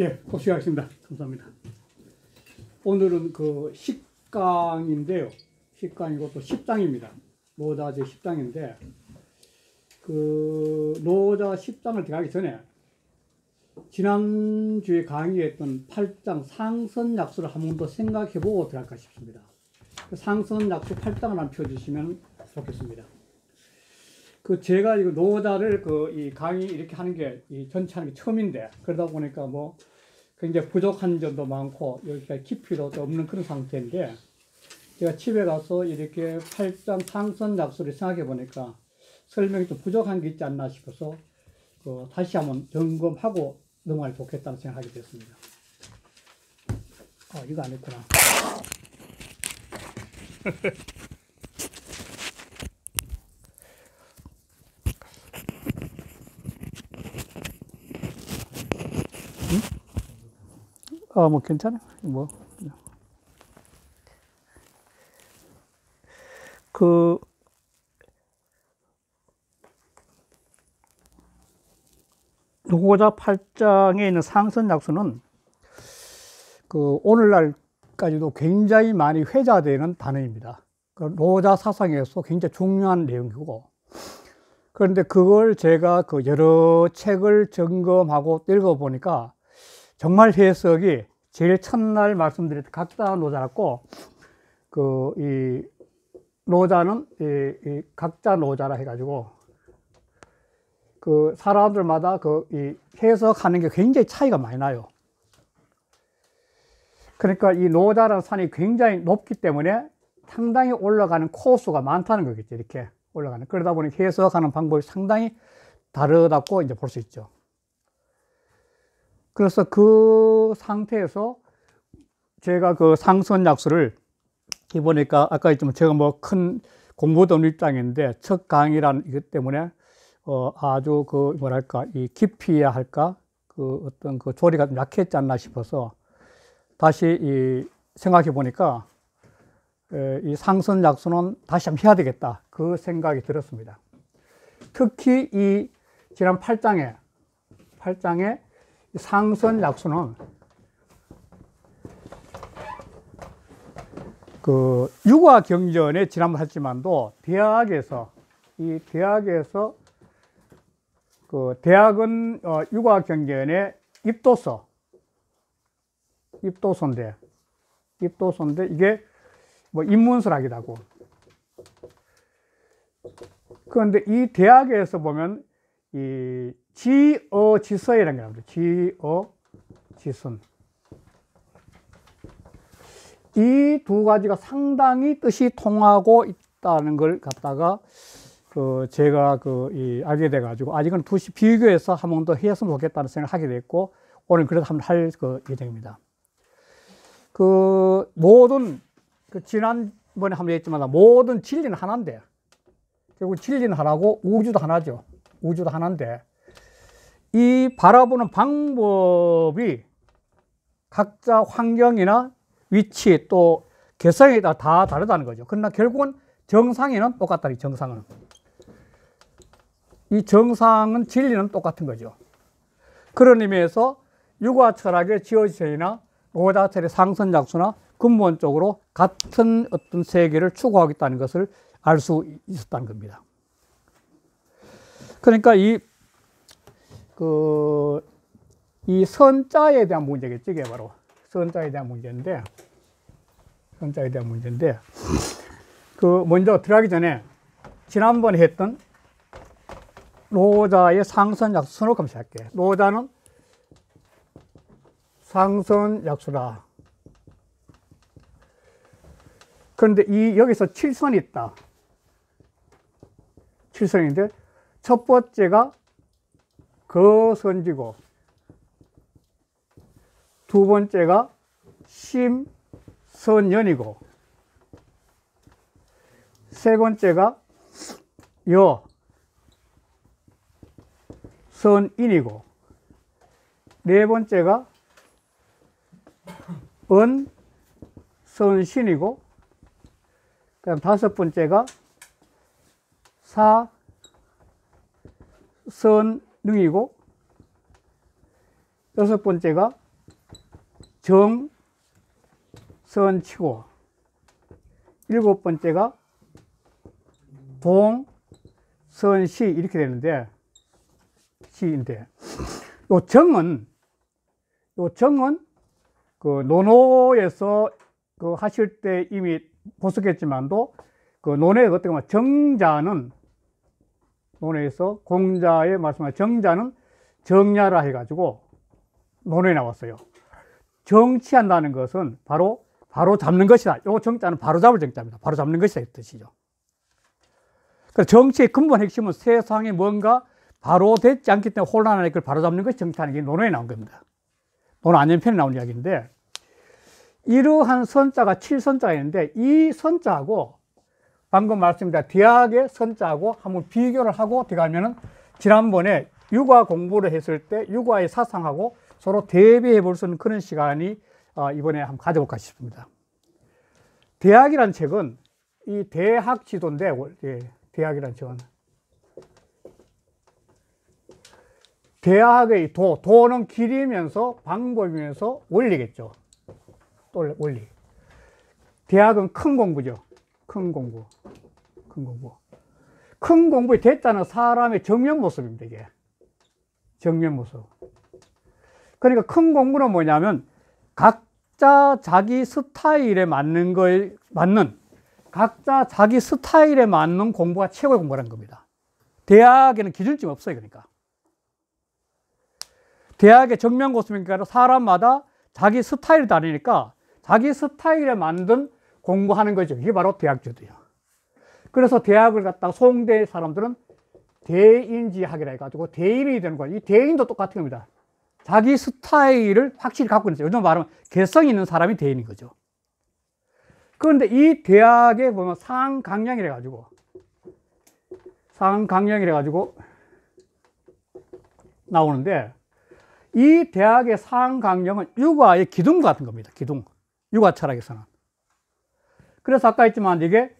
예, 복수하겠습니다. 감사합니다. 오늘은 그 식강인데요. 식강이고 또 식당입니다. 노다제 식당인데 그 노다 식당을 들어가기 전에 지난주에 강의했던 8장 상선 약수를 한 번 더 생각해보고 들어갈까 싶습니다. 그 상선 약수 8장을 한번 펴주시면 좋겠습니다. 그 제가 이거 노다를 그 이 강의 이렇게 하는 게 이 전체 하는 게 처음인데 그러다 보니까 뭐 굉장히 부족한 점도 많고 여기까지 깊이도 없는 그런 상태인데 제가 집에 가서 이렇게 8짱 상선 약수를 생각해 보니까 설명이 좀 부족한 게 있지 않나 싶어서 그 다시 한번 점검하고 넘어가 좋겠다는 생각이 됐습니다. 아, 이거 안 했구나. 아, 뭐 괜찮아요. 뭐. 그, 노고자 8장에 있는 상선 약수는 그 오늘날까지도 굉장히 많이 회자되는 단어입니다. 그 노자 사상에서 굉장히 중요한 내용이고 그런데 그걸 제가 그 여러 책을 점검하고 읽어보니까 정말 해석이 제일 첫날 말씀드렸던 각자 노자라고 그 이 노자는 이, 이 각자 노자라 해가지고 그 사람들마다 그이 해석하는 게 굉장히 차이가 많이 나요. 그러니까 이 노자라는 산이 굉장히 높기 때문에 상당히 올라가는 코수가 많다는 거겠죠. 이렇게 올라가는. 그러다 보니 해석하는 방법이 상당히 다르다고 이제 볼 수 있죠. 그래서 그 상태에서 제가 그 상선 약수를 해보니까 아까 있지만 제가 뭐 큰 공부도 없는 입장인데 첫 강의란 이것 때문에 어 아주 그 뭐랄까 이 깊이야 할까 그 어떤 그 조리가 좀 약했지 않나 싶어서 다시 이 생각해 보니까 이 상선 약수는 다시 한번 해야 되겠다 그 생각이 들었습니다. 특히 이 지난 8장에 8장에 상선 약수는 그 유과 경전에 지난번 했지만도 대학에서 이 대학에서 그 대학은 어, 유과 경전에 입도서 입도서인데 입도서인데 이게 뭐 인문설학이라고 그런데 이 대학에서 보면 이 지어 지서이라는 게 나옵니다. 지어 지순이 두 가지가 상당히 뜻이 통하고 있다는 걸 갖다가 그 제가 그이 알게 돼 가지고 아직은 두시 비교해서 한 번 더 했으면 좋겠다는 생각을 하게 됐고 오늘 그래서 한번 할 그 예정입니다. 그 모든 그 지난번에 한번 했지만 모든 진리는 하나인데 결국 진리는 하나고 우주도 하나죠. 우주도 하나인데 이 바라보는 방법이 각자 환경이나 위치 또 개성에 따라 다 다르다는 거죠. 그러나 결국은 정상에는 똑같다니 정상은. 이 정상은 진리는 똑같은 거죠. 그런 의미에서 유화 철학의 지어지세이나 로다 철의 상선작수나 근본적으로 같은 어떤 세계를 추구하겠다는 것을 알 수 있었다는 겁니다. 그러니까 이 그이 선자에 대한 문제겠죠, 이게 바로 선자에 대한 문제인데 선자에 대한 문제인데 그 먼저 들어가기 전에 지난번에 했던 로자의 상선 약수 선호감 시작해. 로자는 상선 약수다. 그런데 이 여기서 7선이 있다. 7선인데 첫 번째가 거 선지고 두 번째가 심선연이고 세 번째가 여 선인이고 네 번째가 은 선신이고 그다음 다섯 번째가 사선 능이고 여섯 번째가 정 선치고 일곱 번째가 동선시 이렇게 되는데 시인데 요 정은 요 정은 그 논어에서 그 하실 때 이미 보셨겠지만도 그 논어에 어떻게 보면 정자는 논에서 공자의 말씀을 정자는 정야라 해가지고 논에 나왔어요. 정치한다는 것은 바로 바로 잡는 것이다. 요 정자는 바로 잡을 정자입니다. 바로 잡는 것이다 뜻이죠. 정치의 근본 핵심은 세상에 뭔가 바로 되지 않기 때문에 혼란하는 그걸 바로 잡는 것이 정치하는 게 논어에 나온 겁니다. 논 안연편에 나온 이야기인데 이러한 선자가 칠선자가 있는데 이 선자하고 방금 말씀드린 대학의 선자하고 한번 비교를 하고 들어가면은 지난번에 육아 공부를 했을 때 육아의 사상하고 서로 대비해 볼 수 있는 그런 시간이 어, 이번에 한번 가져볼까 싶습니다. 대학이란 책은 이 대학 지도인데, 예, 대학이란 책은 대학의 도, 도는 길이면서 방법이면서 원리겠죠. 원리. 대학은 큰 공부죠. 큰 공부. 큰 공부. 큰 공부에 됐다는 사람의 정면 모습입니다, 이게. 정면 모습. 그러니까 큰 공부는 뭐냐면 각자 자기 스타일에 맞는 걸, 맞는, 각자 자기 스타일에 맞는 공부가 최고의 공부라는 겁니다. 대학에는 기준점 없어요, 그러니까. 대학의 정면 고수니까 사람마다 자기 스타일을다니니까 자기 스타일에 만든 공부하는 거죠. 이게 바로 대학제도요 그래서 대학을 갔다가 송대 사람들은 대인지학이라 해가지고 대인이 되는 거예요. 이 대인도 똑같은 겁니다. 자기 스타일을 확실히 갖고 있어요. 요즘 말하면 개성 있는 사람이 대인인 거죠. 그런데 이 대학에 보면 상강량이라 가지고 상강량이라 가지고 나오는데 이 대학의 상강령은 육아의 기둥 같은 겁니다. 기둥. 육아 철학에서는. 그래서 아까 했지만 이게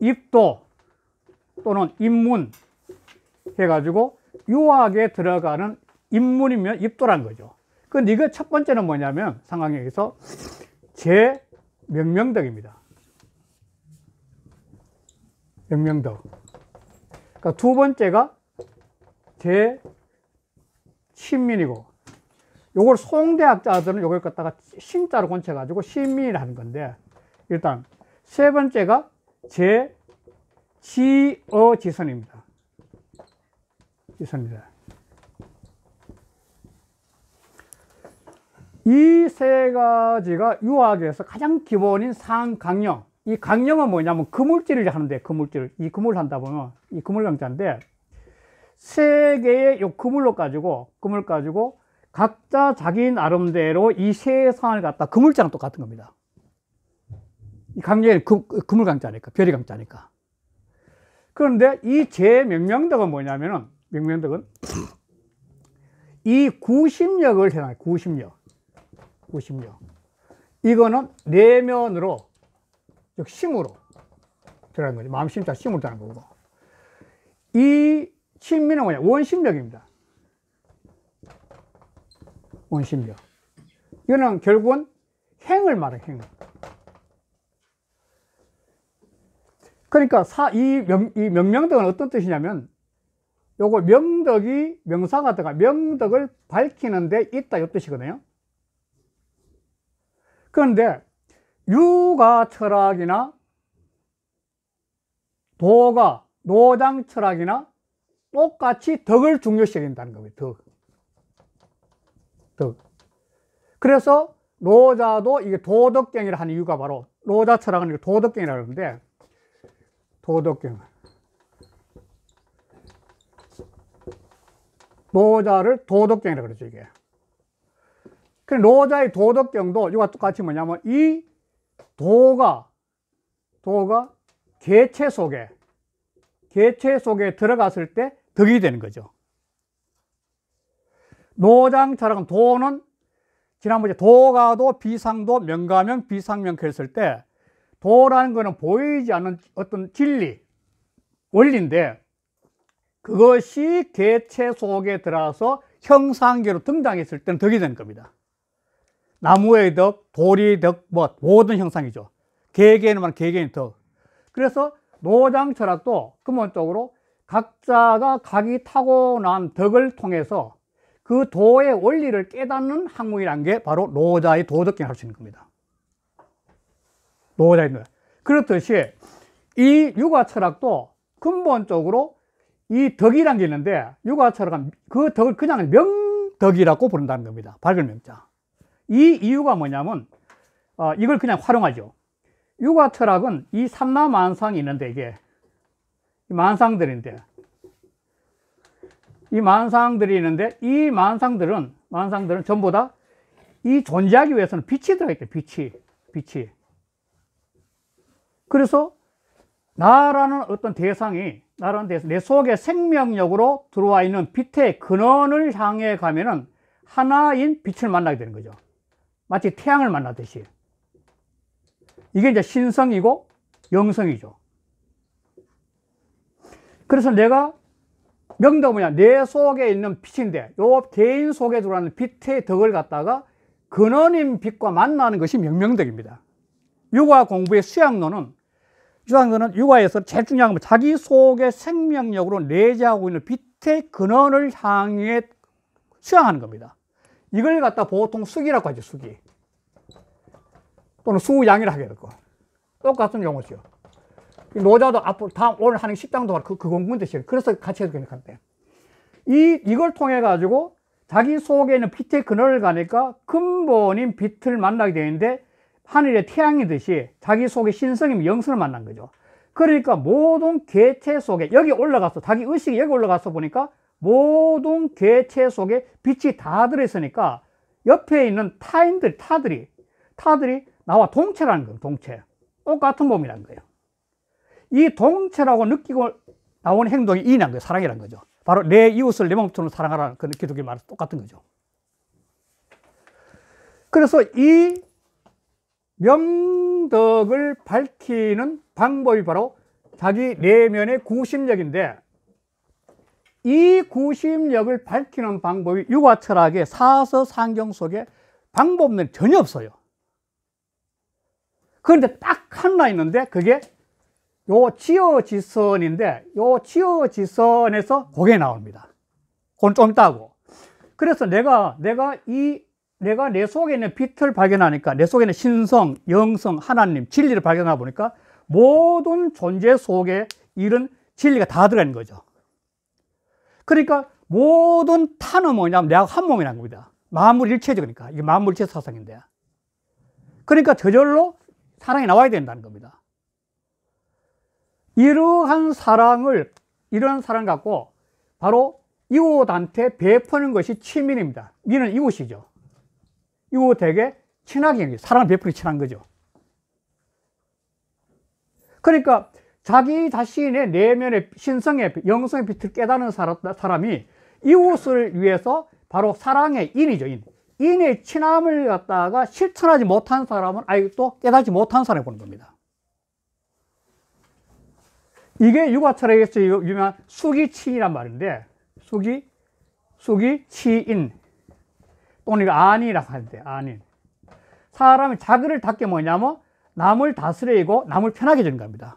입도 또는 입문 해가지고 유학에 들어가는 입문이면 입도란 거죠. 근데 이거 첫 번째는 뭐냐면 상황에서 제 명명덕입니다. 명명덕. 그러니까 두 번째가 제 신민이고 요걸 송대학자들은 요걸 갖다가 신자로 곤쳐가지고 신민이라는 건데 일단 세 번째가 제 지어 지선입니다. 지선입니다. 이 세 가지가 유학에서 가장 기본인 상강령. 이 강령은 뭐냐면 그물질을 하는데 그물질을 이 그물 한다 보면 이 그물 강자인데 세 개의 요 그물로 가지고 그물 가지고 각자 자기 나름대로 이 세상을 갖다 그물자랑 똑같은 겁니다. 이 강렬 금물 강자니까, 별이 강자니까. 그런데 이 제명명덕은 뭐냐면은, 명명덕은 이 구심력을 생각해, 구심력. 구심력. 이거는 내면으로, 즉, 심으로 들어가는 거죠. 마음 심자 심으로 들어가는 거고. 이 심미는 뭐냐? 원심력입니다. 원심력. 이거는 결국은 행을 말해, 행을. 그러니까 사, 이, 명, 이 명명덕은 어떤 뜻이냐면 요거 명덕이 명사가 들어가 명덕을 밝히는 데 있다 이 뜻이거든요 그런데 유가 철학이나 도가 노장 철학이나 똑같이 덕을 중요시 여긴다는 겁니다 덕. 덕. 그래서 노자도 이게 도덕경이라 하는 이유가 바로 노자 철학은 도덕경이라고 하는데 도덕경 노자를 도덕경이라고 그러죠 이게 그 노자의 도덕경도 이와 똑같이 뭐냐면 이 도가 도가 개체 속에 개체 속에 들어갔을 때 덕이 되는 거죠 노장처럼 도는 지난번에 도가도 비상도 명가명 비상명 그랬을 때 도라는 것은 보이지 않는 어떤 진리, 원리인데 그것이 개체 속에 들어서 와 형상계로 등장했을 때는 덕이 되는 겁니다. 나무의 덕, 돌이 덕, 뭐 모든 형상이죠. 개개인만 개개인 덕. 그래서 노장 철학도 근본적으로 각자가 각이 타고난 덕을 통해서 그 도의 원리를 깨닫는 학문이란 게 바로 노자의 도덕경이 할수 있는 겁니다. 뭐가 있는 거 그렇듯이 이 육아 철학도 근본적으로 이 덕이란 게 있는데 육아 철학은 그 덕을 그냥 명덕이라고 부른다는 겁니다. 밝은 명자. 이 이유가 뭐냐면 어, 이걸 그냥 활용하죠. 육아 철학은 이 삼라만상이 있는데 이게 만상들인데 이 만상들이 있는데 이 만상들은 만상들은 전부 다 이 존재하기 위해서는 빛이 들어있대 빛이 빛이 그래서 나라는 어떤 대상이 나라는 대상, 내 속에 생명력으로 들어와 있는 빛의 근원을 향해 가면은 하나인 빛을 만나게 되는 거죠. 마치 태양을 만나듯이. 이게 이제 신성이고 영성이죠. 그래서 내가 명도 뭐냐 내 속에 있는 빛인데 요 개인 속에 들어가는 빛의 덕을 갖다가 근원인 빛과 만나는 것이 명명덕입니다 육아 공부의 수양론은 유학론은 육아에서 제일 중요한 건 자기 속의 생명력으로 내재하고 있는 빛의 근원을 향해 수양하는 겁니다. 이걸 갖다 보통 숙이라고 하죠, 숙이. 또는 수양이라 하게 되고. 똑같은 용어죠. 노자도 앞으로 다음 오늘 하는 식당도 그, 그 공부인 뜻이에요. 그래서 같이 해도 괜찮대. 이, 이걸 통해 가지고 자기 속에 있는 빛의 근원을 가니까 근본인 빛을 만나게 되는데 하늘의 태양이듯이 자기 속에 신성임 영성을 만난 거죠. 그러니까 모든 개체 속에 여기 올라가서 자기 의식이 여기 올라가서 보니까 모든 개체 속에 빛이 다 들어있으니까 옆에 있는 타인들 타들이 타들이 나와 동체라는 거예요. 동체 똑같은 몸이라는 거예요. 이 동체라고 느끼고 나오 행동이 인한 거예요. 사랑이라는 거죠. 바로 내 이웃을 내 몸처럼 사랑하라는 그 기독교 말과 똑같은 거죠. 그래서 이 명덕을 밝히는 방법이 바로 자기 내면의 구심력인데 이 구심력을 밝히는 방법이 유아 철학의 사서 상경 속에 방법은 전혀 없어요. 그런데 딱 하나 있는데 그게 요 지어지선인데 요 지어지선에서 고게 나옵니다. 그건 좀 따고. 그래서 내가 내가 이 내가 내 속에 있는 빛을 발견하니까 내 속에 있는 신성, 영성, 하나님, 진리를 발견하 보니까 모든 존재 속에 이런 진리가 다 들어가는 거죠. 그러니까 모든 탄은 뭐냐면 내가 한 몸이라는 겁니다. 만물 일체죠. 그러니까. 이게 만물 일체 사상인데. 그러니까 저절로 사랑이 나와야 된다는 겁니다. 이러한 사랑을, 이러한 사랑 갖고 바로 이웃한테 베푸는 것이 친민입니다 이는 이웃이죠. 이거 되게 친하게, 사랑을 베풀기 친한 거죠. 그러니까 자기 자신의 내면의 신성의 영성의 빛을 깨닫는 사람이 이웃을 위해서 바로 사랑의 인이죠. 인. 인의 친함을 갖다가 실천하지 못한 사람은 아직도 깨닫지 못한 사람이 보는 겁니다. 이게 육아 철학에서 유명한 수기치인란 말인데 수기 수기치인 또는 안이라고 하는데 안인. 사람이 자기를 닫게 뭐냐면 남을 다스리고 남을 편하게 주는 겁니다.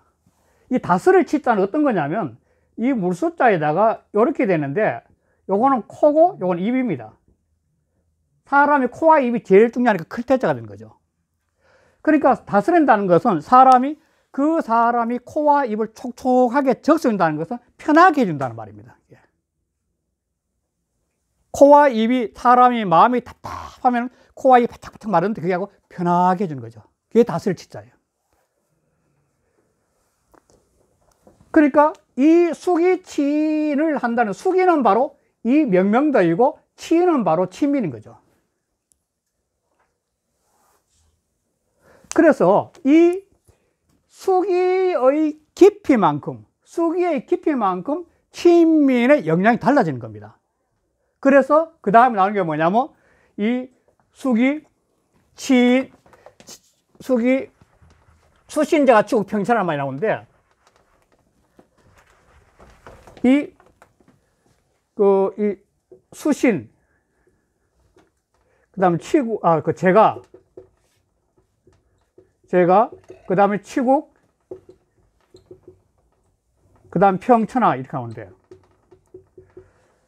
이 다스릴 치자는 어떤 거냐면 이 물수자에다가 이렇게 되는데 요거는 코고 요건 입입니다. 사람이 코와 입이 제일 중요하니까 클태자가 되는 거죠. 그러니까 다스린다는 것은 사람이 그 사람이 코와 입을 촉촉하게 적셔준다는 것은 편하게 해준다는 말입니다. 예. 코와 입이 사람이 마음이 답답하면 코와 입이 바짝바짝 마르는데 그게 하고 편하게 해주는 거죠. 그게 다스릴 치자예요. 그러니까 이 수기치를 한다는 수기는 바로 이 명명도이고 치는 바로 치민인 거죠. 그래서 이 수기의 깊이만큼 수기의 깊이만큼 치민의 영향이 달라지는 겁니다. 그래서 그 다음에 나오는 게 뭐냐면 이 숙이 치 숙이 추신자가 치국 평천란 많이 나오는데 이그이 그, 수신 그다음에 치국 아 그 제가 제가 그다음에 치국 그다음 평천하 이렇게 나오는데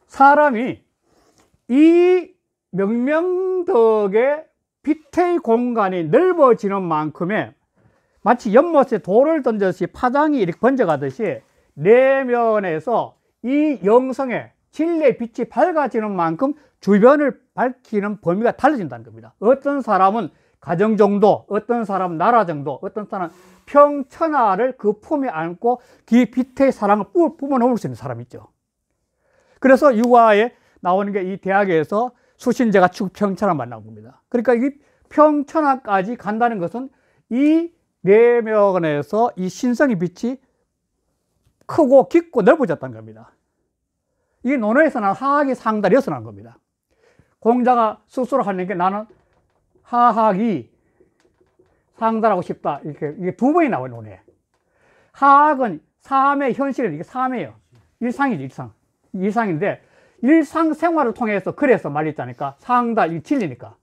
사람이 이 명명덕의 빛의 공간이 넓어지는 만큼에 마치 연못에 돌을 던져서 파장이 이렇게 번져가듯이 내면에서 이 영성의 진리의 빛이 밝아지는 만큼 주변을 밝히는 범위가 달라진다는 겁니다 어떤 사람은 가정 정도, 어떤 사람은 나라 정도, 어떤 사람은 평천하를 그 품에 안고 그 빛의 사랑을 뿜어놓을 수 있는 사람이 있죠 그래서 유아의 나오는 게 이 대학에서 수신제가 축 평천하 만난 겁니다. 그러니까 이 평천하까지 간다는 것은 이 내면에서 이 신성의 빛이 크고 깊고 넓어졌다는 겁니다. 이 논어에서는 하학이 상달이 여어난 겁니다. 공자가 스스로 하는 게 나는 하학이 상달하고 싶다. 이렇게 이게 두 번이 나와요, 논에. 하학은 삶의 현실은 이게 삶이에요. 일상이죠, 일상. 일상인데 일상생활을 통해서 그래서 말했자니까 상다이 진리니까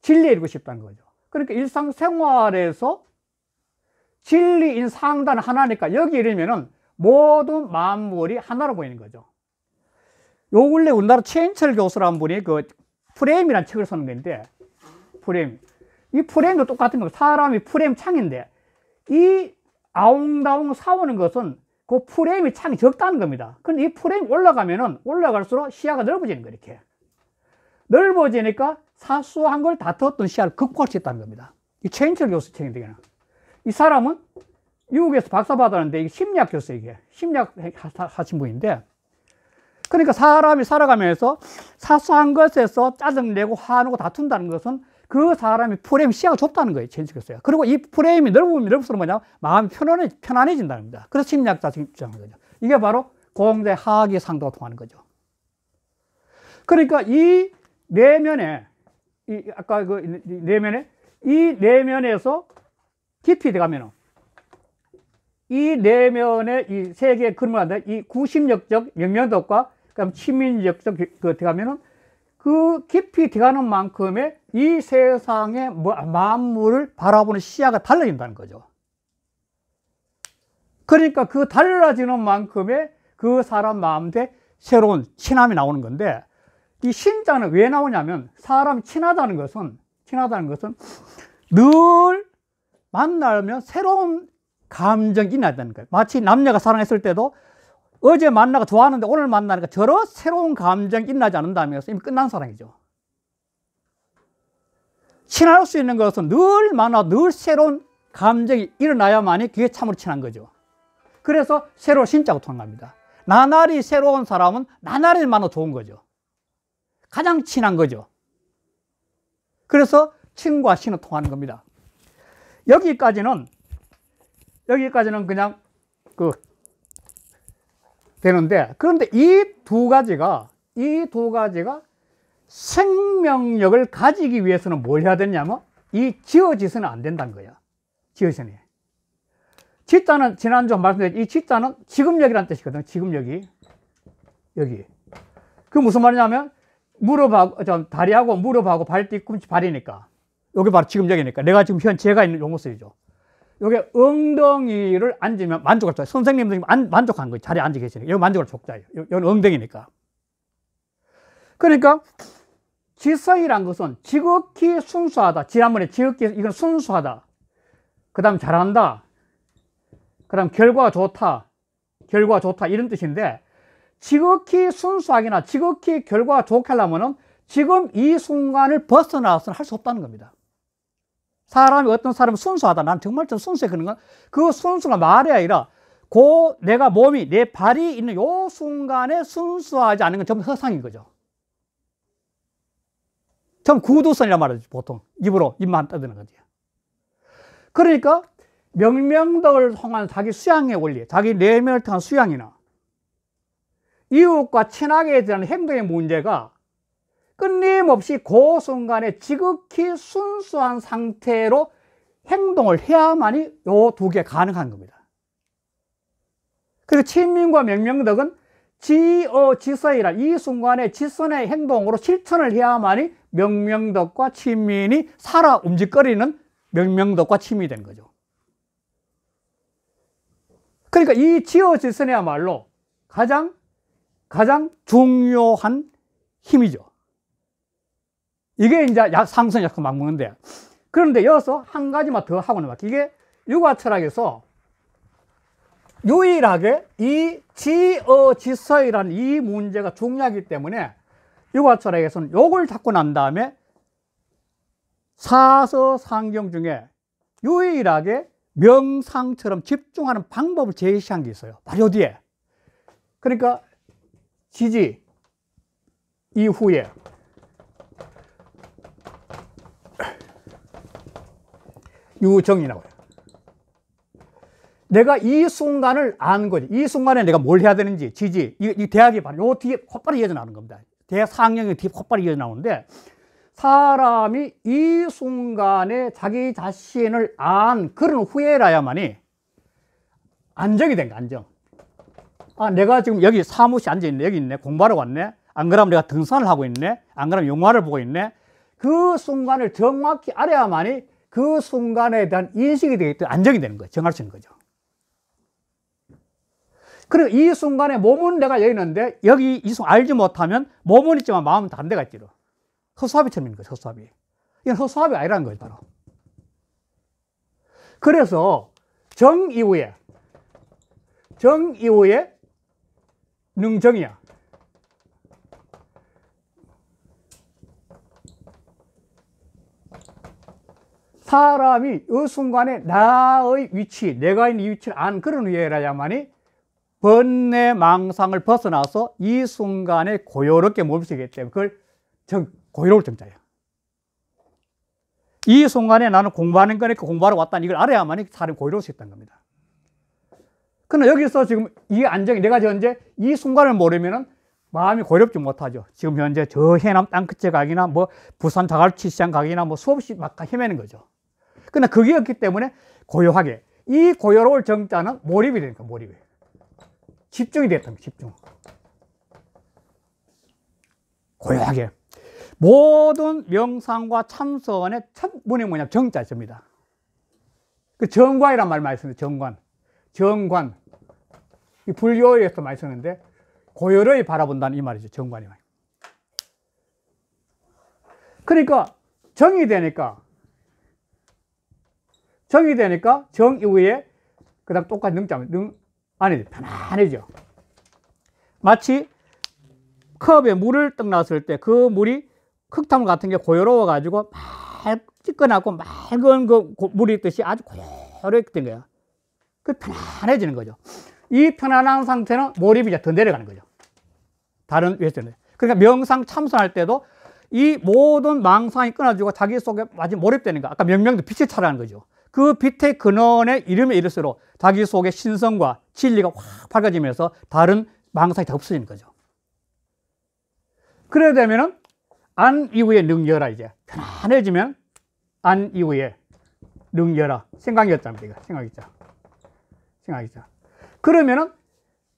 진리 에이르고 싶다는 거죠 그러니까 일상생활에서 진리인 상단 하나니까 여기 이르면은 모든 만물이 하나로 보이는 거죠 요 근래 우리나라 최인철 교수라는 분이 그 프레임이라는 책을 쓰는 건데 프레임 이 프레임도 똑같은 거예요 사람이 프레임 창인데 이 아웅다웅 사오는 것은 그 프레임이 창이 적다는 겁니다. 근데 이 프레임 올라가면은 올라갈수록 시야가 넓어지는 거 이렇게. 넓어지니까 사소한 걸 다퉜던 시야를 극복할 수 있다는 겁니다. 이 체인철 교수 책인데, 이 사람은 미국에서 박사 받았는데, 심리학 교수 이게. 심리학 하신 분인데, 그러니까 사람이 살아가면서 사소한 것에서 짜증내고 화내고 다툰다는 것은 그 사람이 프레임 시야가 좁다는 거예요. 체인스크스요. 그리고 이 프레임이 넓으면 넓을수록 뭐냐? 마음이 편안해, 편안해진다는 겁니다. 그래서 심리학자 입장하는 거죠. 이게 바로 공대 하학의 상도가 통하는 거죠. 그러니까 이 내면에, 이 아까 그 내면에, 이 내면에서 깊이 들어가면이 내면의 이 세계의 그림을 한다. 이 구심력적 영면도과 그다음 치민력적 그 들어가면은 그 깊이 들어가는 만큼의 이 세상의 만물을 바라보는 시야가 달라진다는 거죠. 그러니까 그 달라지는 만큼의 그 사람 마음에 새로운 친함이 나오는 건데 이 신자는 왜 나오냐면 사람 친하다는 것은 친하다는 것은 늘 만나면 새로운 감정이 나다는 거예요. 마치 남녀가 사랑했을 때도 어제 만나고 좋아하는데 오늘 만나니까 저러 새로운 감정이 일나지 않는다면서 이미 끝난 사랑이죠. 친할 수 있는 것은 늘 만나 늘 새로운 감정이 일어나야만이 그게 참으로 친한 거죠. 그래서 새로 신자고 통합니다. 나날이 새로운 사람은 나날이 만나 좋은 거죠. 가장 친한 거죠. 그래서 친과 신은 통하는 겁니다. 여기까지는 여기까지는 그냥 그 되는데 그런데 이 두 가지가 이 두 가지가 생명력을 가지기 위해서는 뭘 해야 되냐면 이 지어지서는 안 된다는 거야 지어지는 지자는 지난주 말씀드린 이 지자는 지금력이란 뜻이거든 지금력이 여기 그 무슨 말이냐면 무릎하고 다리하고 무릎하고 발뒤꿈치 발이니까 여기 바로 지금력이니까 내가 지금 현재가 있는 용어 쓰이죠 요게 엉덩이를 앉으면 만족할 때 선생님도 지 만족한 거예요. 자리에 앉아 계시니까. 여기 만족할 족자예요. 여기 엉덩이니까. 그러니까 지성이란 것은 지극히 순수하다. 지난번에 지극히 이건 순수하다. 그 다음 잘한다. 그 다음 결과 좋다. 결과 좋다. 이런 뜻인데 지극히 순수하기나 지극히 결과 좋게 하려면은 지금 이 순간을 벗어나서는 할 수 없다는 겁니다. 사람이 어떤 사람은 순수하다. 난 정말 좀 순수해. 그런 건. 그 순수가 말이 아니라, 고 내가 몸이, 내 발이 있는 요 순간에 순수하지 않은 건 전부 허상인 거죠. 전 구두선이란 말이죠. 보통. 입으로, 입만 떠드는 거지. 그러니까, 명명덕을 통한 자기 수양의 원리, 자기 내면을 통한 수양이나, 이웃과 친하게 대한 행동의 문제가 끊임없이 그 순간에 지극히 순수한 상태로 행동을 해야만이 요 두 개 가능한 겁니다. 그래서 친민과 명명덕은 지어 지서이라 이 순간에 지선의 행동으로 실천을 해야만이 명명덕과 친민이 살아 움직거리는 명명덕과 친이된 거죠. 그러니까 이 지어 지선이야말로 가장 가장 중요한 힘이죠. 이게 이제 상선 약속 막먹는데 그런데 여기서 한 가지만 더 하고 는면 이게 육아 철학에서 유일하게 이 지어 지서이라는 이 문제가 중요하기 때문에 육아 철학에서는 요걸 잡고 난 다음에 사서 상경 중에 유일하게 명상처럼 집중하는 방법을 제시한 게 있어요. 바로 어디에? 그러니까 지지 이후에 유정이라고 해요. 내가 이 순간을 아 거지. 이 순간에 내가 뭘 해야 되는지, 지지, 이, 이 대학이 바로, 요 뒤에 곧바로 이어져 나오는 겁니다. 대학 4이 뒤에 곧바로 이어져 나오는데, 사람이 이 순간에 자기 자신을 안 그런 후회라야만이 안정이 된 거, 안정. 아, 내가 지금 여기 사무실 앉아있네, 여기 있네, 공부하러 왔네, 안 그러면 내가 등산을 하고 있네, 안 그러면 영화를 보고 있네, 그 순간을 정확히 알아야만이 그 순간에 대한 인식이 되기 때문에 안정이 되는 거예요. 정할 수 있는 거죠. 그리고 이 순간에 몸은 내가 여기 있는데 여기 이 순간 알지 못하면 몸은 있지만 마음은 다른 데가 있지로. 허수아비처럼 있는 거죠. 허수아비. 이건 허수아비 아니라는 거예요. 바로. 그래서 정 이후에 정 이후에 능정이야. 사람이 이 순간에 나의 위치, 내가 있는 이 위치를 안 그런 후에라야만이 번뇌 망상을 벗어나서 이 순간에 고요롭게 몸쓰기 때문에 그걸 정, 고요로울 정자예이 순간에 나는 공부하는 거니까 공부하러 왔다는 이걸 알아야만이 사람이 고요로울 수 있다는 겁니다. 그러나 여기서 지금 이 안정이 내가 현재 이 순간을 모르면은 마음이 고렵지 못하죠. 지금 현재 저 해남 땅끝에 가기나 뭐 부산 자갈치 시장 가기나 뭐 수없이 막 헤매는 거죠. 그러나 그게 없기 때문에 고요하게 이 고요로울 정자는 몰입이 되니까 몰입이 집중이 됐던 거 집중 고요하게 모든 명상과 참선의 첫 문이 뭐냐면 정자입니다 그 정관이란 말 많이 쓰는데 정관 정관 이 불교에서 많이 쓰는데 고요를 바라본다는 이 말이죠 정관이 말 그러니까 정이 되니까 정이 되니까 정 이후에 그 다음 똑같이 능자면 능 안에 편안해져. 마치 컵에 물을 떡났을때 그 물이 흙탕물 같은 게 고요로워 가지고 말 찌끈하고 맑은 그 물이 있듯이 아주 고요롭게 된 거야. 그 편안해지는 거죠. 이 편안한 상태는 몰입이 이제 더 내려가는 거죠. 다른 외세는. 그러니까 명상 참선할 때도 이 모든 망상이 끊어지고 자기 속에 아주 몰입되는 거. 아까 명명도 빛이 차라는 거죠. 그 빛의 근원의 이름에 이를수록 자기 속의 신성과 진리가 확 밝아지면서 다른 망상이 다 없어지는 거죠. 그래야 되면은 안 이후에 능여라 이제 편안해지면 안 이후에 능여라 생각이었잖아요. 이거 생각이죠. 생각이죠. 그러면은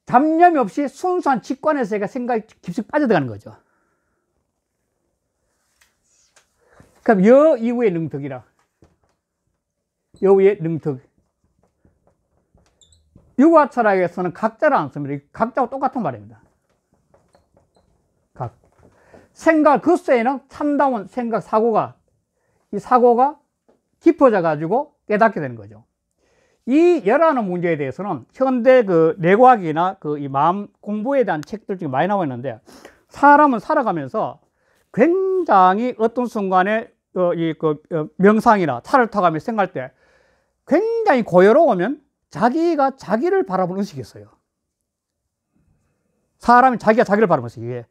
잡념이 없이 순수한 직관에서 생각이 깊숙 빠져들어가는 거죠. 그럼 여 이후에 능덕이라 여우의 능턱. 유화 철학에서는 각자를 안 씁니다. 각자와 똑같은 말입니다. 각. 생각 그수에는 참다운 생각 사고가 이 사고가 깊어져 가지고 깨닫게 되는 거죠. 이 열하는 문제에 대해서는 현대 그 내과학이나 그 이 마음 공부에 대한 책들 중에 많이 나와 있는데 사람은 살아가면서 굉장히 어떤 순간에 어, 이그 어, 명상이나 차를 타가면서 생각할 때 굉장히 고요로우면 자기가 자기를 바라보는 의식이 있어요. 사람이 자기가 자기를 바라보는 의식이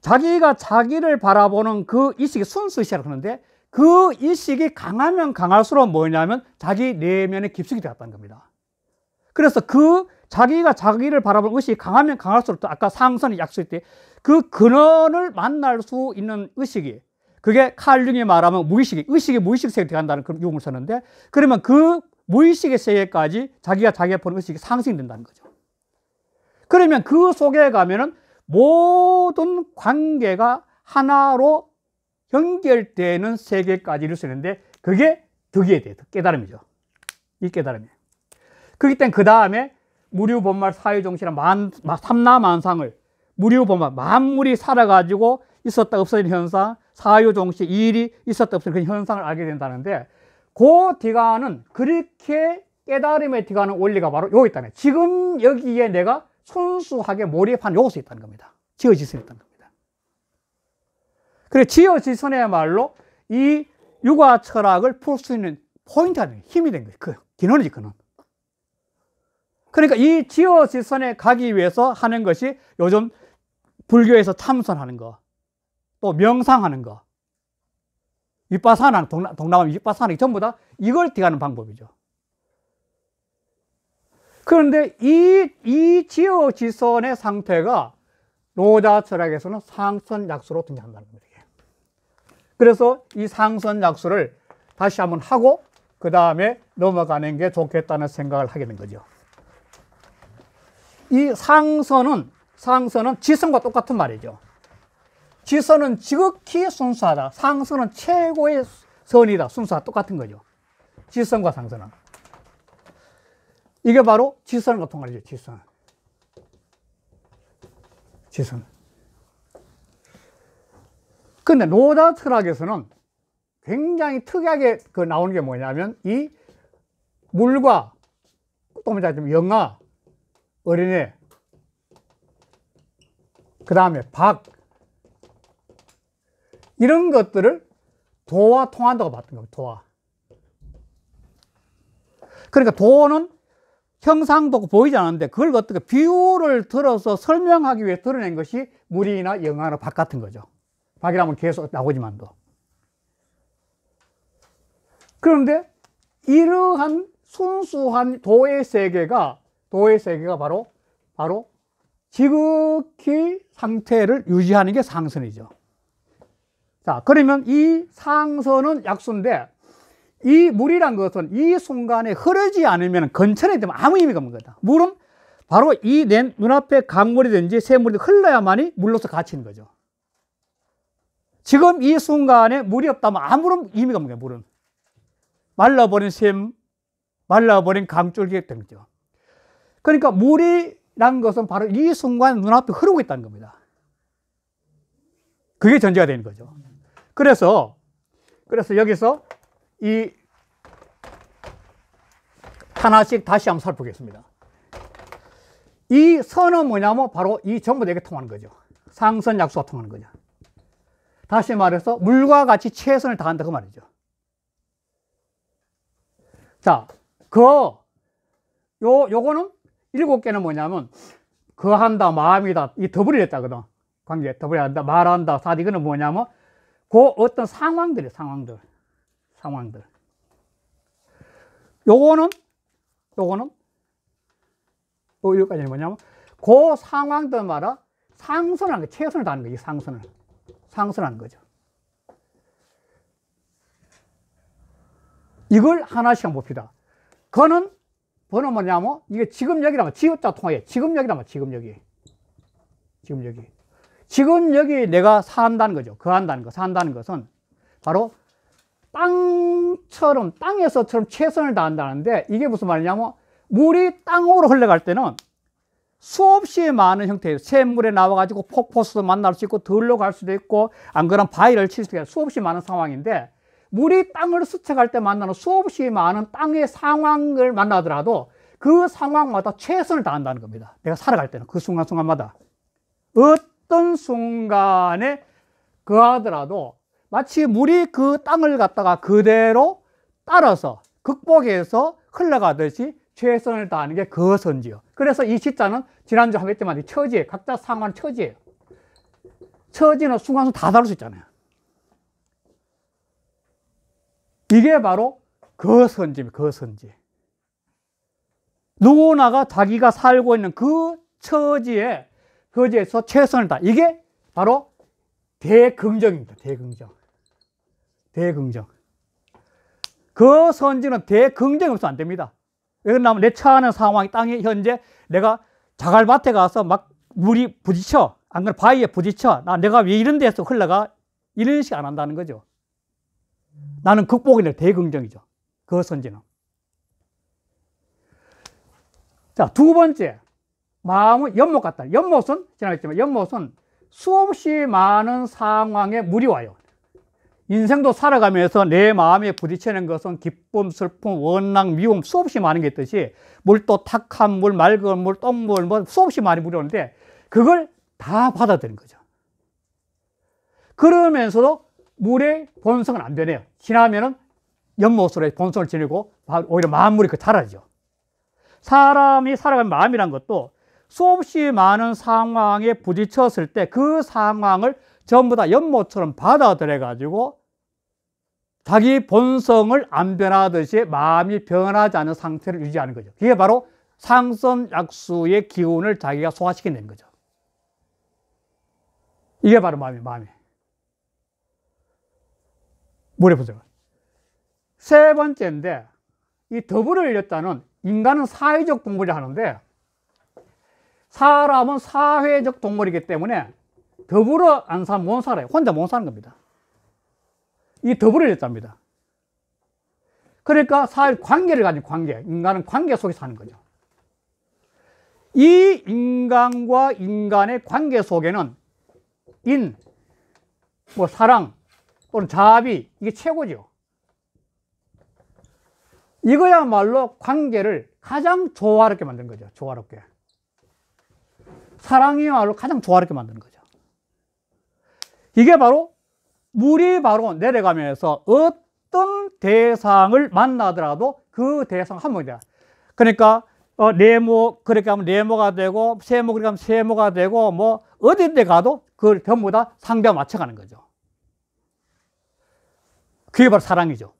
자기가 자기를 바라보는 그 의식이 순수 시라고 하는데 그 의식이 강하면 강할수록 뭐냐면 자기 내면에 깊숙이 들어갔다는 겁니다. 그래서 그 자기가 자기를 바라보는 의식이 강하면 강할수록 또 아까 상선이 약속했 때그 근원을 만날 수 있는 의식이 그게 칼 융이 말하면 무의식이, 의식이 무의식 세계에 들어간다는 그런 용어를 썼는데 그러면 그 무의식의 세계까지 자기가 자기가 보는 의식이 상승된다는 거죠. 그러면 그 속에 가면은 모든 관계가 하나로 연결되는 세계까지 이룰 수 있는데 그게 덕에 대해 깨달음이죠. 이 깨달음이에요. 그기 때문에 그 다음에 무료본말 사회정신은 만, 삼라만상을 무료본말 만물이 살아가지고 있었다 없어진 현상 사유종식이 일이 있었다 없었다 그런 현상을 알게 된다는데 그 디가는 그렇게 깨달음에 디가는 원리가 바로 여기 있다네 지금 여기에 내가 순수하게 몰입한 요것이 있다는 겁니다 지어지선이 있다는 겁니다 그래 지어지선이말로이 육아 철학을 풀 수 있는 포인트가 힘이 된 거예요 그 기원이지 그는 그러니까 이 지어지선에 가기 위해서 하는 것이 요즘 불교에서 참선하는 거또 명상하는 거. 윗바사나, 동남, 동남아 윗바사나 전부 다 이걸 뒤가는 방법이죠. 그런데 이, 이 지어 지선의 상태가 노자 철학에서는 상선 약수로 등장한다는 거예요. 그래서 이 상선 약수를 다시 한번 하고 그 다음에 넘어가는 게 좋겠다는 생각을 하게 된 거죠. 이 상선은 상선은 지성과 똑같은 말이죠. 지선은 지극히 순수하다. 상선은 최고의 선이다. 순수와 똑같은 거죠. 지선과 상선은. 이게 바로 지선과 통하죠. 지선. 지선. 근데 노다 철학에서는 굉장히 특이하게 그 나오는 게 뭐냐면 이 물과 또면 영아, 어린애, 그 다음에 박, 이런 것들을 도와 통한다고 봤던 겁니다. 도와. 그러니까 도는 형상도 보이지 않는데 그걸 어떻게 비유를 들어서 설명하기 위해 드러낸 것이 물이나 영화나 박 같은 거죠. 박이라면 계속 나오지만도. 그런데 이러한 순수한 도의 세계가 도의 세계가 바로 바로 지극히 상태를 유지하는 게 상선이죠. 자, 그러면 이 상선은 약수인데 이 물이란 것은 이 순간에 흐르지 않으면 근천에 되면 아무 의미가 없는 거다. 물은 바로 이 눈앞에 강물이든지 새물이 흘러야만이 물로서 가치는 거죠. 지금 이 순간에 물이 없다면 아무런 의미가 없는 거예요, 물은. 말라버린 샘, 말라버린 강줄기 등이죠. 그러니까 물이란 것은 바로 이 순간 눈앞에 흐르고 있다는 겁니다. 그게 전제가 되는 거죠. 그래서 그래서 여기서 이 하나씩 다시 한번 살펴보겠습니다. 이 선은 뭐냐면 바로 이 전부 내게 네 통하는 거죠. 상선 약수가 통하는 거죠. 다시 말해서 물과 같이 최선을 다한다 그 말이죠. 자, 그 요, 요거는 일곱 개는 뭐냐면 그 한다 마음이다 이 더불이 됐다거든. 관계 더불이 한다 말한다 사디그는 뭐냐면 그 어떤 상황들이 상황들. 상황들. 요거는, 요거는, 또여기까지 뭐냐면, 그 상황들마다 상선하 거, 최선을 다하는 거예 상선을. 상선하 거죠. 이걸 하나씩 봅시다. 그는 번호 뭐냐면, 이게 지금 여기라면, 지었다 통해. 지금 여기라면, 지금 여기. 지금 여기. 지금 여기 내가 산다는 거죠. 그한다는 거, 산다는 것은 바로 땅처럼, 땅에서처럼 최선을 다한다는데 이게 무슨 말이냐면 물이 땅으로 흘러갈 때는 수없이 많은 형태의 샘물에 나와가지고 폭포수도 만날 수 있고 들로 갈 수도 있고 안 그러면 바위를 칠 수도 있고 수없이 많은 상황인데 물이 땅을 스쳐갈 때 만나는 수없이 많은 땅의 상황을 만나더라도 그 상황마다 최선을 다한다는 겁니다. 내가 살아갈 때는 그 순간순간마다. 어떤 순간에 그하더라도 마치 물이 그 땅을 갖다가 그대로 따라서 극복해서 흘러가듯이 최선을 다하는 게 거선지요. 그 그래서 이 시자는 지난주 했지만 처지에 각자 상한 처지예요. 처지는 순간순 다 다를 수 있잖아요. 이게 바로 거선지입니다. 그 거선지. 그 누구나가 자기가 살고 있는 그 처지에 거제에서 최선을 다. 이게 바로 대긍정입니다. 대긍정. 대긍정. 그 선지는 대긍정이 없으면 안 됩니다. 왜냐면내 처하는 상황이 땅에 현재 내가 자갈밭에 가서 막 물이 부딪혀. 안 그래 바위에 부딪혀. 나 내가 왜 이런 데서 흘러가? 이런 식 안 한다는 거죠. 나는 극복이 아 대긍정이죠. 그 선지는. 자, 두 번째. 마음은 연못 같다. 연못은 지나갔지만 연못은 수없이 많은 상황에 물이 와요. 인생도 살아가면서 내 마음에 부딪히는 것은 기쁨, 슬픔, 원망, 미움 수없이 많은 게 있듯이 물도 탁한 물, 맑은 물, 똥물 뭐 수없이 많이 물이 오는데 그걸 다 받아들인 거죠. 그러면서도 물의 본성은 안 변해요. 지나면은 연못으로 본성을 지니고 오히려 마음물이 그 자라죠. 사람이 살아가는 마음이란 것도 수없이 많은 상황에 부딪혔을 때 그 상황을 전부 다 연못처럼 받아들여 가지고 자기 본성을 안 변하듯이 마음이 변하지 않은 상태를 유지하는 거죠. 그게 바로 상선약수의 기운을 자기가 소화시켜낸 거죠. 이게 바로 마음이 마음이. 물에 보세요. 세 번째인데 이 더불어 열렸다는 인간은 사회적 동물이 하는데 사람은 사회적 동물이기 때문에 더불어 안 사면 못 살아요. 혼자 못 사는 겁니다. 이 더불어 였답니다. 그러니까 사회 관계를 가진 관계, 인간은 관계 속에 사는 거죠. 이 인간과 인간의 관계 속에는 인, 뭐 사랑, 또는 자비, 이게 최고죠. 이거야말로 관계를 가장 조화롭게 만든 거죠. 조화롭게. 사랑이야말로 가장 조화롭게 만드는 거죠. 이게 바로 물이 바로 내려가면서 어떤 대상을 만나더라도 그 대상 한목이다. 그러니까 어, 네모 그렇게 하면 네모가 되고 세모 그렇게 하면 세모가 되고 뭐 어디 데 가도 그걸 전부 다 상대와 맞춰가는 거죠. 그게 바로 사랑이죠.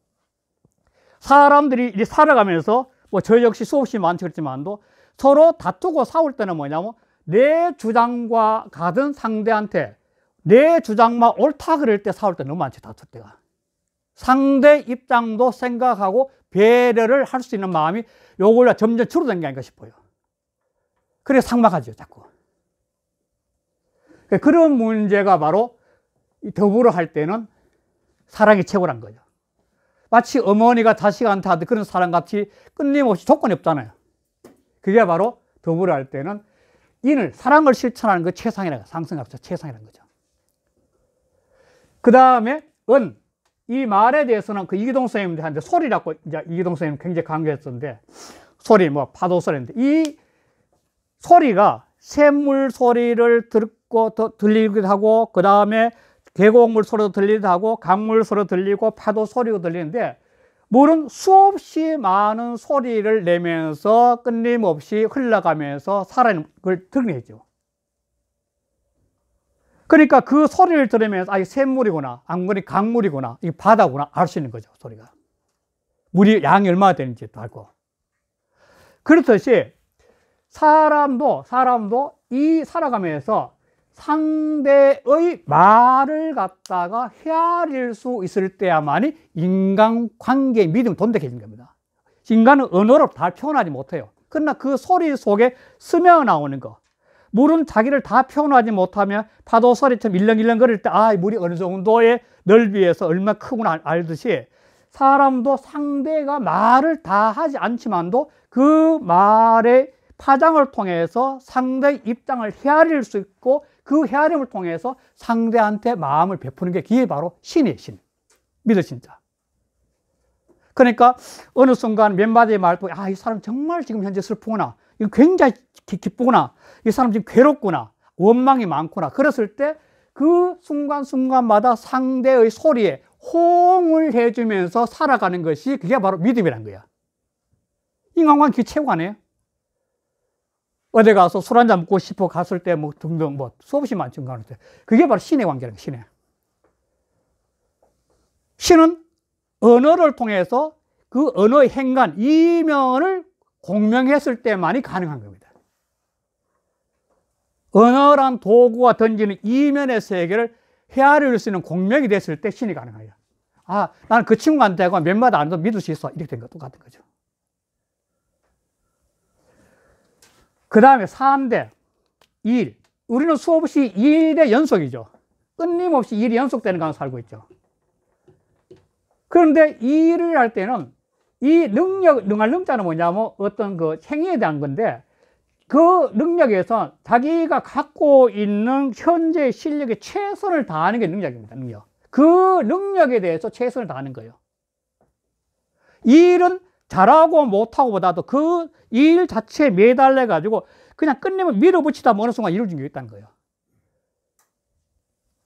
사람들이 이제 살아가면서 뭐 저 역시 수없이 많죠 그렇지만도 서로 다투고 싸울 때는 뭐냐면 내 주장과 같은 상대한테 내 주장만 옳다 그럴 때 싸울 때 너무 많지 다툴 때가 상대 입장도 생각하고 배려를 할 수 있는 마음이 요걸 점점 줄어든 게 아닌가 싶어요 그래 상막하죠 자꾸 그러니까 그런 문제가 바로 더불어 할 때는 사랑이 최고란 거죠 마치 어머니가 자식한테 하듯 그런 사랑같이 끊임없이 조건이 없잖아요 그게 바로 더불어 할 때는 인을 사랑을 실천하는 그 최상이라고 상승학자 최상이라는 거죠. 그 다음에 은. 이 말에 대해서는 그 이기동 선생님한테 소리라고 이제 이기동 선생님 굉장히 강조했었는데 소리 뭐 파도 소리인데 이 소리가 샘물 소리를 듣고 들리기도 하고 그 다음에 계곡물 소리도 들리기도 하고 강물 소리도 들리고 파도 소리도 들리는데 물은 수없이 많은 소리를 내면서 끊임없이 흘러가면서 살아있는 걸 드러내죠. 그러니까 그 소리를 들으면서 아, 이 샘물이구나, 악물이 강물이구나, 이 바다구나 알 수 있는 거죠, 소리가. 물이 양이 얼마나 되는지도 알고. 그렇듯이 사람도, 사람도 이 살아가면서 상대의 말을 갖다가 헤아릴 수 있을 때야만이 인간관계의 믿음이 돈독해진 겁니다. 인간은 언어로 다 표현하지 못해요. 그러나 그 소리 속에 스며 나오는 거. 물은 자기를 다 표현하지 못하면 파도소리처럼 일렁일렁거릴 때, 아, 물이 어느 정도의 넓이에서 얼마 크구나 알듯이 사람도 상대가 말을 다 하지 않지만도 그 말의 파장을 통해서 상대의 입장을 헤아릴 수 있고 그 헤아림을 통해서 상대한테 마음을 베푸는 게 그게 바로 신이에요, 신. 믿을 신자. 그러니까 어느 순간 몇 마디의 말도 아, 이 사람 정말 지금 현재 슬프구나. 이거 굉장히 기쁘구나. 이 사람 지금 괴롭구나. 원망이 많구나. 그랬을 때 그 순간순간마다 상대의 소리에 호응을 해주면서 살아가는 것이 그게 바로 믿음이란 거야. 인간관계 최고 아니에요? 어디 가서 술 한잔 먹고 싶어 갔을 때 뭐 등등 뭐 수없이 많죠. 그게 바로 신의 관계라는 거예요. 신의. 신은 언어를 통해서 그 언어의 행간, 이면을 공명했을 때만이 가능한 겁니다. 언어란 도구가 던지는 이면의 세계를 헤아릴 수 있는 공명이 됐을 때 신이 가능하다. 아, 나는 그 친구한테 몇마디 안 해도 믿을 수 있어. 이렇게 된거 똑같은 거죠. 그 다음에 3대 2 우리는 수없이 일의 연속이죠. 끊임없이 일이 연속되는 가운데 살고 있죠. 그런데 일을할 때는 이 능력, 능할 능자는 뭐냐면 어떤 그 행위에 대한 건데 그 능력에서 자기가 갖고 있는 현재 실력에 최선을 다하는 게 능력입니다. 능력. 그 능력에 대해서 최선을 다하는 거예요. 일은 잘하고 못하고보다도 그 일 자체에 매달려 가지고 그냥 끝내면 밀어붙이다 어느 순간 이루어진 게 있다는 거예요.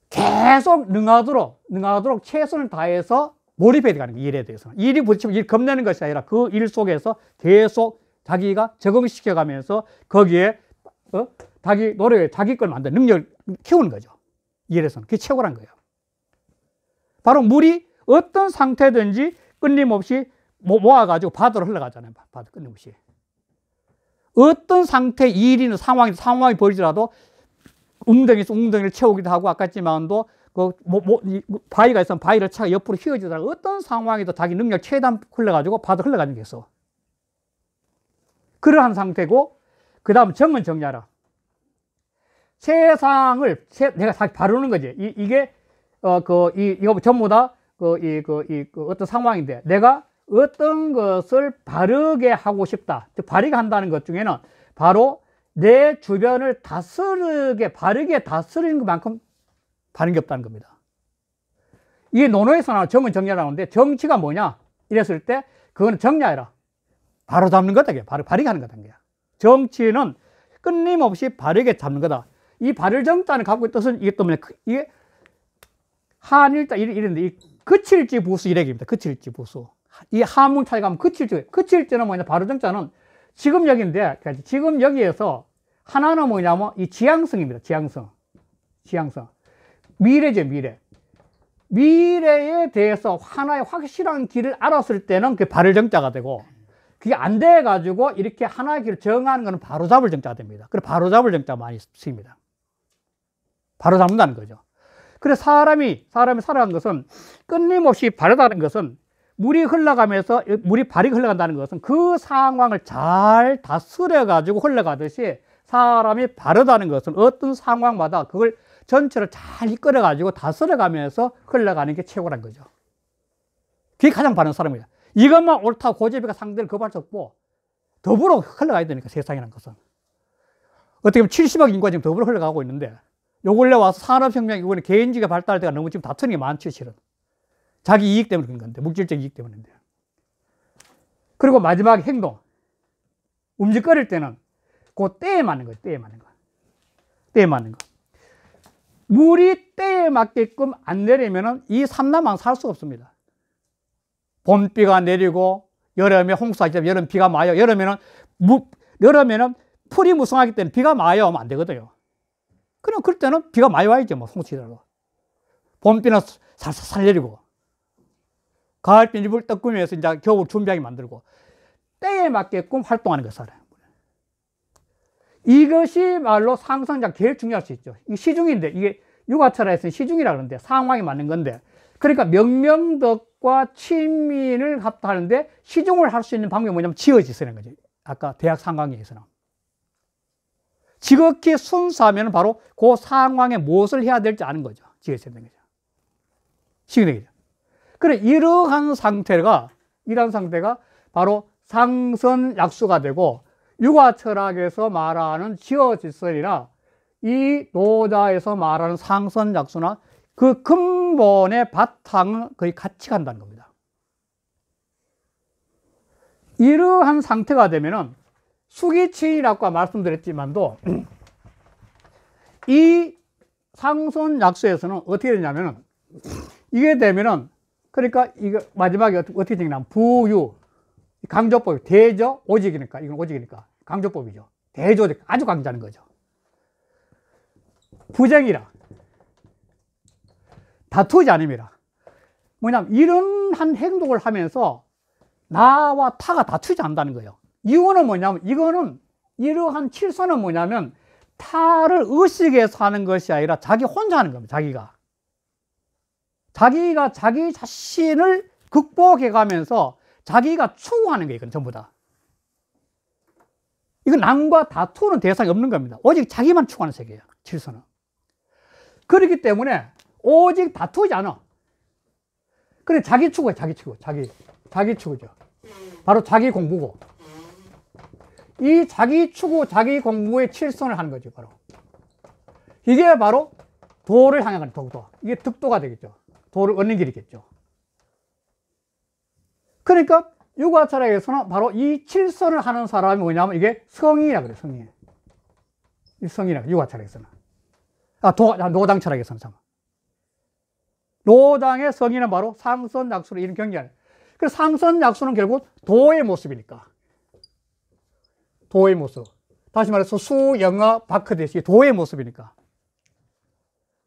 계속 능하도록 능하도록 최선을 다해서 몰입해야 되는 거예요. 일에 대해서 일이 부딪히면 일 겁내는 것이 아니라 그 일 속에서 계속 자기가 적응시켜가면서 거기에 어? 자기 노력에 자기 걸 만든 능력을 키우는 거죠. 일에서는 그게 최고란 거예요. 바로 물이 어떤 상태든지 끊임없이 모아가지고 바다로 흘러가잖아요. 바다 끊임없이. 어떤 상태, 일이나 상황 상황이 벌지라도 웅덩이에서 웅덩이를 채우기도 하고, 아까 했지만도 그 뭐, 뭐, 바위가 있으면 바위를 차 옆으로 휘어지더라 어떤 상황에도 자기 능력 최대한 흘러가지고 바다 흘러가는 게 있어. 그러한 상태고 그 다음 정은 정리하라. 세상을 세, 내가 다 바르는 거지. 이, 이게 어 그이 이거 전부 다 그 이 그, 이, 그 어떤 상황인데 내가 어떤 것을 바르게 하고 싶다 바르게 한다는 것 중에는 바로 내 주변을 다스르게 바르게 다스리는 것만큼 다른 게 없다는 겁니다 이 논어에서 나온 정은 정리라는데 정치가 뭐냐 이랬을 때 그건 정리해라 바로 잡는 거다 바로 바르게 하는 거다 정치는 끊임없이 바르게 잡는 거다 이 바를 정자는 갖고 뜻은 이게 또 뭐냐 이게 한일자 이런데 거칠지 부수 이래기입니다 거칠지 부수 이 하문 하면 그칠 때, 그칠 때는 뭐냐, 바로정자는 지금 여기인데, 그러니까 지금 여기에서 하나는 뭐냐면 이 지향성입니다. 지향성. 지향성. 미래죠, 미래. 미래에 대해서 하나의 확실한 길을 알았을 때는 그 발을 정자가 되고, 그게 안 돼가지고 이렇게 하나의 길을 정하는 거는 바로 잡을 정자가 됩니다. 그래 바로 잡을 정자 많이 쓰입니다. 바로 잡는다는 거죠. 그래서 사람이, 사람이 살아간 것은 끊임없이 바르다는 것은 물이 흘러가면서 물이 발이 흘러간다는 것은 그 상황을 잘 다스려 가지고 흘러가듯이 사람이 바르다는 것은 어떤 상황마다 그걸 전체를 잘 이끌어 가지고 다스려 가면서 흘러가는 게 최고란 거죠. 그게 가장 바른 사람이야. 이것만 옳다 고집이가 상대를 거부할 수 없고 더불어 흘러가야 되니까 세상이란 것은 어떻게 보면 70억 인구가 지금 더불어 흘러가고 있는데 요 근래 와서 산업혁명 이거는 개인주의가 발달할 가 너무 지금 다투는 많죠 실은 자기 이익 때문에 그런 건데, 물질적 이익 때문인데. 그리고 마지막 행동. 움직거릴 때는 그 때에 맞는 거예요, 때에 맞는 거. 때에 맞는 거. 물이 때에 맞게끔 안내리면이 삼남왕 살수 없습니다. 봄비가 내리고, 여름에 홍수하기 때문에 여름 비가 마요. 여름에는, 무, 여름에는 풀이 무성하기 때문에 비가 마요 하면 안 되거든요. 그럼 그럴 때는 비가 많이 와야지, 뭐, 송치더라도. 봄비는 살살 내리고. 가을 빈집을 떡꾸미에서 이제 겨울 준비하게 만들고 때에 맞게끔 활동하는 것사 그 이것이 말로 상승장 제일 중요할 수 있죠. 이 시중인데 이게 육아철에서는 시중이라 그러는데 상황이 맞는 건데 그러니까 명명덕과 친민을 합하는데 시중을 할 수 있는 방법이 뭐냐면 지어지 쓰는 거죠. 아까 대학 상강에서는 지극히 순수하면 바로 그 상황에 무엇을 해야 될지 아는 거죠. 지어지 쓰는 거죠. 시중되죠. 그래 이러한 상태가 이러한 상태가 바로 상선 약수가 되고 육아 철학에서 말하는 지어 지설이나이 노자에서 말하는 상선 약수나 그 근본의 바탕은 거의 같이 간다는 겁니다. 이러한 상태가 되면은 수기치라고 말씀드렸지만도 이 상선 약수에서는 어떻게 되냐면은 이게 되면은 그러니까 이거 마지막에 어떻게 되냐면 부유 강조법 대조 오직이니까 이건 오직이니까 강조법이죠 대조 아주 강조하는 거죠 부정이라 다투지 않음이라 뭐냐면 이런 한 행동을 하면서 나와 타가 다투지 않는다는 거예요 이거는 뭐냐면 이거는 이러한 칠선은 뭐냐면 타를 의식해서 하는 것이 아니라 자기 혼자 하는 겁니다 자기가 자기가 자기 자신을 극복해 가면서 자기가 추구하는 게 이건 전부 다. 이건 남과 다투는 대상이 없는 겁니다. 오직 자기만 추구하는 세계예요. 질서는. 그렇기 때문에 오직 다투지 않아. 그래 자기 추구야, 자기 추구. 자기 자기 추구죠. 바로 자기 공부고. 이 자기 추구, 자기 공부에 칠선을 하는 거죠, 바로. 이게 바로 도를 향해 가는 덕도. 이게 득도가 되겠죠. 도를 얻는 길이겠죠. 그러니까 유가철학에서는 바로 이 칠선을 하는 사람이 뭐냐면 이게 성인이라 그래 성인. 이 성인이라 유가철학에서는. 아, 도, 아 노당 철학에서는 참. 노당의 성인은 바로 상선 약수로 이런 경계하그 상선 약수는 결국 도의 모습이니까. 도의 모습. 다시 말해서 수, 영화, 바크 대시 도의 모습이니까.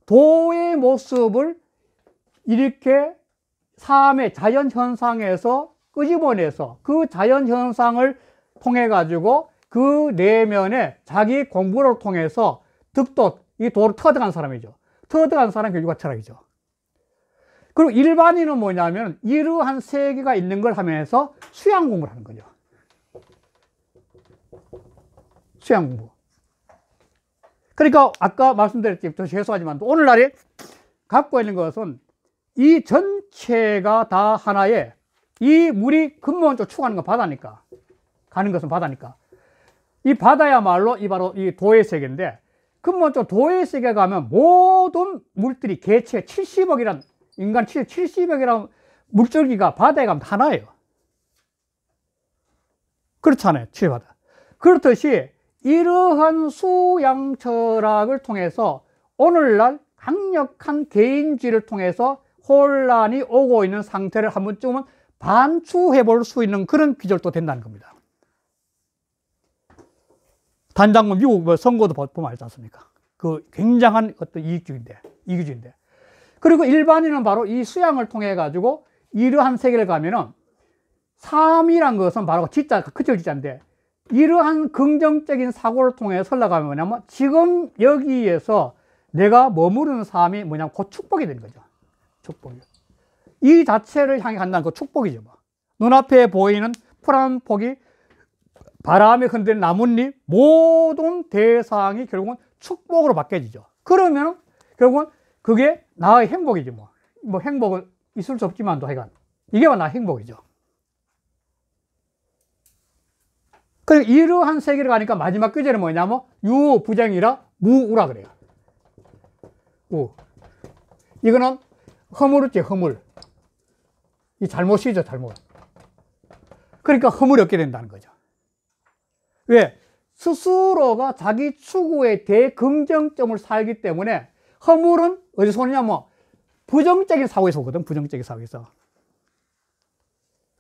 도의 모습을 이렇게 삶의 자연현상에서 끄집어내서 그 자연현상을 통해 가지고 그 내면에 자기 공부를 통해서 득도 이 도를 터득한 사람이죠 터득한 사람 교육과 철학이죠 그리고 일반인은 뭐냐면 이러한 세계가 있는 걸 하면서 수양 공부를 하는 거죠 수양 공부 그러니까 아까 말씀드렸듯이 죄송하지만 오늘날에 갖고 있는 것은 이 전체가 다 하나의 이 물이 근본적으로 추구하는 건 바다니까 가는 것은 바다니까 이 바다야말로 이 바로 이 도의 세계인데 근본적으로 도의 세계 가면 모든 물들이 개체 70억이란 인간 70억이란 물줄기가 바다에 가면 하나예요 그렇잖아요 치바다 그렇듯이 이러한 수양 철학을 통해서 오늘날 강력한 개인주의를 통해서 혼란이 오고 있는 상태를 한 번쯤은 반추해 볼 수 있는 그런 기절도 된다는 겁니다. 단장 뭐 미국 선거도 보면 알지 않습니까? 그 굉장한 어떤 이익주의인데, 이기주의인데. 그리고 일반인은 바로 이 수양을 통해 가지고 이러한 세계를 가면은 삶이란 것은 바로 진짜, 그칠 진짜인데 이러한 긍정적인 사고를 통해 설라가면 뭐냐면 지금 여기에서 내가 머무르는 삶이 뭐냐면 곧 축복이 되는 거죠. 축복이요이 자체를 향해 간다는 그 축복이죠. 뭐. 눈앞에 보이는 푸른 폭이 바람에 흔드는 나뭇잎 모든 대상이 결국은 축복으로 바뀌어지죠. 그러면 결국은 그게 나의 행복이지 뭐. 뭐 행복은 있을 수 없지만도 하여간 이게 나의 행복이죠. 그리고 이러한 세계를 가니까 마지막 규제는 뭐냐면 유부쟁이라 무우라 그래요. 우. 이거는 허물었지, 허물. 이 잘못이죠, 잘못. 그러니까 허물이 없게 된다는 거죠. 왜? 스스로가 자기 추구에 대긍정점을 살기 때문에 허물은 어디서 오느냐, 뭐, 부정적인 사고에서 오거든, 부정적인 사고에서.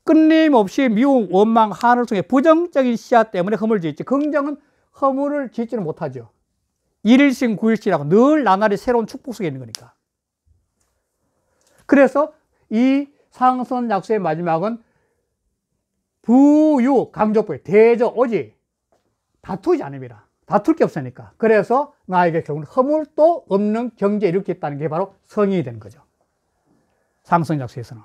끊임없이 미움, 원망, 한을 통해 부정적인 시야 때문에 허물을 짓지. 긍정은 허물을 짓지는 못하죠. 일일신, 구일신이라고 늘 나날이 새로운 축복 속에 있는 거니까. 그래서 이 상선 약수의 마지막은 부유 강조부의 대저 오지 다투지 않음이라 다툴 게 없으니까 그래서 나에게 결국 허물도 없는 경제에 이룩했다는 게 바로 성인이 된 거죠 상선 약수에서는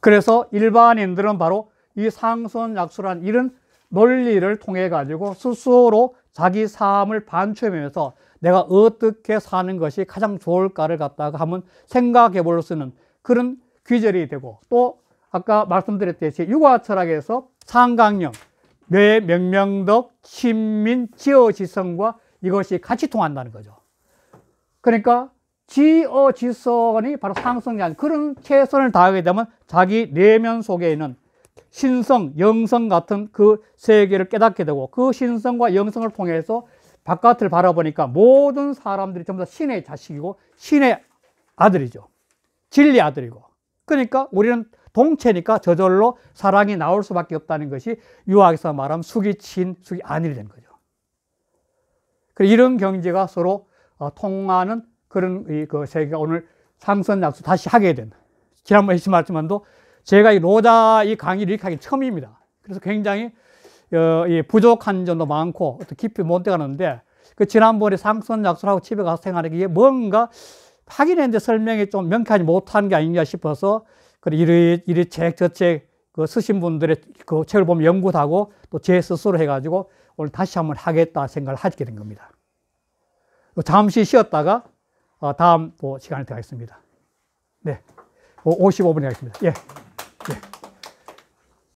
그래서 일반인들은 바로 이 상선 약수란 이런 논리를 통해 가지고 스스로 자기 삶을 반추하면서 내가 어떻게 사는 것이 가장 좋을까를 갖다가 한번 생각해 볼 수는 그런 귀절이 되고 또 아까 말씀드렸듯이 육아 철학에서 상강령, 뇌 명명덕, 친민, 지어지성과 이것이 같이 통한다는 거죠. 그러니까 지어지성이 바로 상승이 아닌 그런 최선을 다하게 되면 자기 내면 속에 있는 신성, 영성 같은 그 세계를 깨닫게 되고 그 신성과 영성을 통해서 바깥을 바라보니까 모든 사람들이 전부 다 신의 자식이고 신의 아들이죠. 진리 아들이고. 그러니까 우리는 동체니까 저절로 사랑이 나올 수밖에 없다는 것이 유학에서 말하면 숙이 친, 숙이 안일이 된 거죠. 이런 경제가 서로 어, 통하는 그런 그 세계가 오늘 상선 약수 다시 하게 된. 지난번에 말 했지만도 제가 이 로자 이 강의를 이렇게 하기 처음입니다. 그래서 굉장히 어, 예, 부족한 점도 많고 또 깊이 못들가는데그 지난번에 상선 약속하고 집에 가서 생활하는 게 뭔가 확인했는데 설명이 좀 명쾌하지 못한 게 아닌가 싶어서 그래 이리 이리 책 저책 그 쓰신 분들의 그 책을 보면 연구도 하고 또 제 스스로 해가지고 오늘 다시 한번 하겠다 생각을 하게 된 겁니다. 어, 잠시 쉬었다가 어, 다음 또 시간에 들어가겠습니다. 네. 55분에 가겠습니다. 예.